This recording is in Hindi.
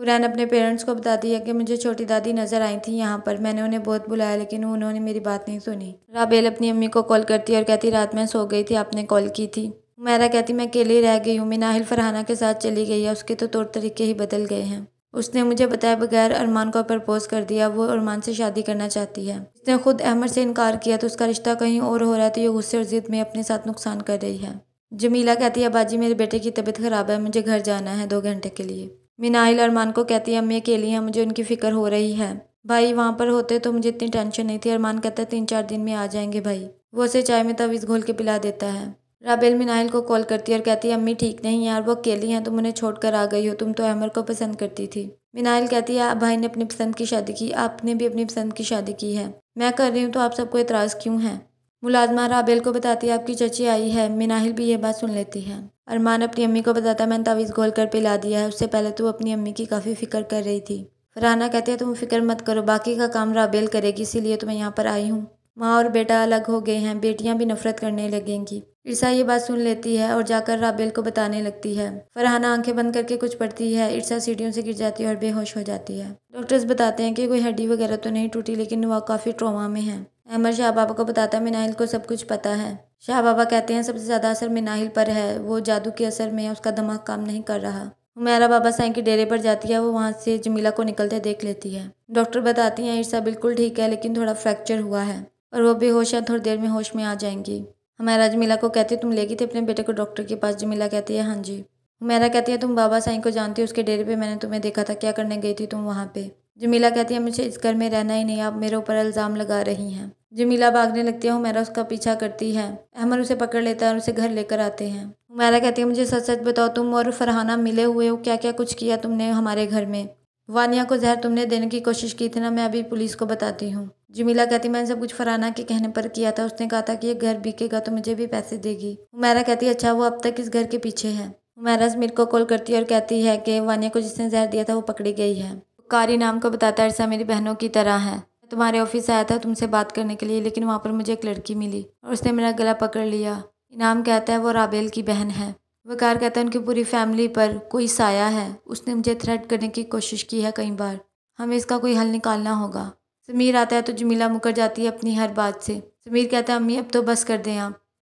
हुरैन अपने पेरेंट्स को बताती है कि मुझे छोटी दादी नज़र आई थी यहाँ पर मैंने उन्हें बहुत बुलाया लेकिन उन्होंने मेरी बात नहीं सुनी राबेल अपनी अम्मी को कॉल करती है और कहती रात में सो गई थी आपने कॉल की थी मैरा कहती मैं अकेले रह गई हूँ मिनाहिल फरहाना के साथ चली गई है उसके तो तौर तरीके ही बदल गए हैं उसने मुझे बताए बगैर अरमान को प्रपोज कर दिया वो अरमान से शादी करना चाहती है उसने खुद अहमद से इनकार किया तो उसका रिश्ता कहीं और हो रहा है तो ये गुस्से और जिद में अपने साथ नुकसान कर रही है जमीला कहती है बाजी मेरे बेटे की तबीयत ख़राब है मुझे घर जाना है दो घंटे के लिए मिनाइल अरमान को कहती है अम्मी अकेली हैं मुझे उनकी फ़िक्र हो रही है भाई वहाँ पर होते तो मुझे इतनी टेंशन नहीं थी अरमान कहता है तीन चार दिन में आ जाएंगे भाई वो उसे चाय में तवीज़ घोल के पिला देता है राबेल मिनाइल को कॉल करती है और कहती है अम्मी ठीक नहीं यार वो अकेली हैं तुम उन्हें छोड़ कर आ गई हो तुम तो अहमर को पसंद करती थी मिनाइल कहती है भाई ने अपनी पसंद की शादी की आपने भी अपनी पसंद की शादी की है मैं कर रही हूँ तो आप सबको एतराज़ क्यों है मुलाजमा राबेल को बताती है आपकी चची आई है मिनाहिल भी ये बात सुन लेती है अरमान अपनी अम्मी को बताता मैंने तावीज़ घोल कर पिला दिया है उससे पहले तो अपनी अम्मी की काफ़ी फ़िक्र कर रही थी फराना कहती है तुम फिक्र मत करो बाकी का काम राबेल करेगी इसीलिए तो मैं यहाँ पर आई हूँ माँ और बेटा अलग हो गए हैं बेटियाँ भी नफरत करने लगेंगी ईर्षा ये बात सुन लेती है और जाकर राबेल को बताने लगती है फरहाना आंखें बंद करके कुछ पढ़ती है ईर्षा सीढ़ियों से गिर जाती है और बेहोश हो जाती है डॉक्टर्स बताते हैं कि कोई हड्डी वगैरह तो नहीं टूटी लेकिन वह काफ़ी ट्रामा में है अहमद शाह बाबा को बताता है मिनाइल को सब कुछ पता है शाह बाबा कहते हैं सबसे ज़्यादा असर मिनाहिल पर है वो जादू के असर में है उसका दिमाग काम नहीं कर रहा हुमैरा बाबा साईं के डेरे पर जाती है वो वहाँ से जमीला को निकलते देख लेती है डॉक्टर बताती हैं ईर्षा बिल्कुल ठीक है लेकिन थोड़ा फ्रैक्चर हुआ है और वो बेहोश है थोड़ी देर में होश में आ जाएंगी हमारा जमीला को कहती है तुम लेगी थी अपने बेटे को डॉक्टर के पास जमीला कहती है हाँ जी हुमैरा कहती है तुम बाबा साईं को जानती हो उसके डेरे पर मैंने तुम्हें देखा था क्या करने गई थी तुम वहाँ पर जमीला कहती है मुझे इस घर में रहना ही नहीं आप मेरे ऊपर इल्ज़ाम लगा रही हैं जमीला भागने लगती है हुमैरा उसका पीछा करती है अहमद उसे पकड़ लेता है और उसे घर लेकर आते हैं हुमैरा कहती है मुझे सच सच बताओ तुम और फरहाना मिले हुए हो क्या क्या कुछ किया तुमने हमारे घर में वानिया को जहर तुमने देने की कोशिश की थी ना मैं अभी पुलिस को बताती हूँ जमीला कहती मैंने सब कुछ फरहाना के कहने पर किया था उसने कहा था कि ये घर बिकेगा तो मुझे भी पैसे देगी हुमैरा कहती है अच्छा वो अब तक इस घर के पीछे है हुमैरा समीर को कॉल करती है और कहती है कि वानिया को जिसने जहर दिया था वो पकड़ी गई है कारी नाम को बताता है ऐसा मेरी बहनों की तरह है तुम्हारे ऑफिस आया था तुमसे बात करने के लिए लेकिन वहाँ पर मुझे एक लड़की मिली और उसने मेरा गला पकड़ लिया इनाम कहता है वो राबेल की बहन है वकार कहता है उनकी पूरी फैमिली पर कोई साया है उसने मुझे थ्रेट करने की कोशिश की है कई बार हमें इसका कोई हल निकालना होगा समीर आता है तो जमीला मुकर जाती है अपनी हर बात से समीर कहता है अम्मी अब तो बस कर दें आप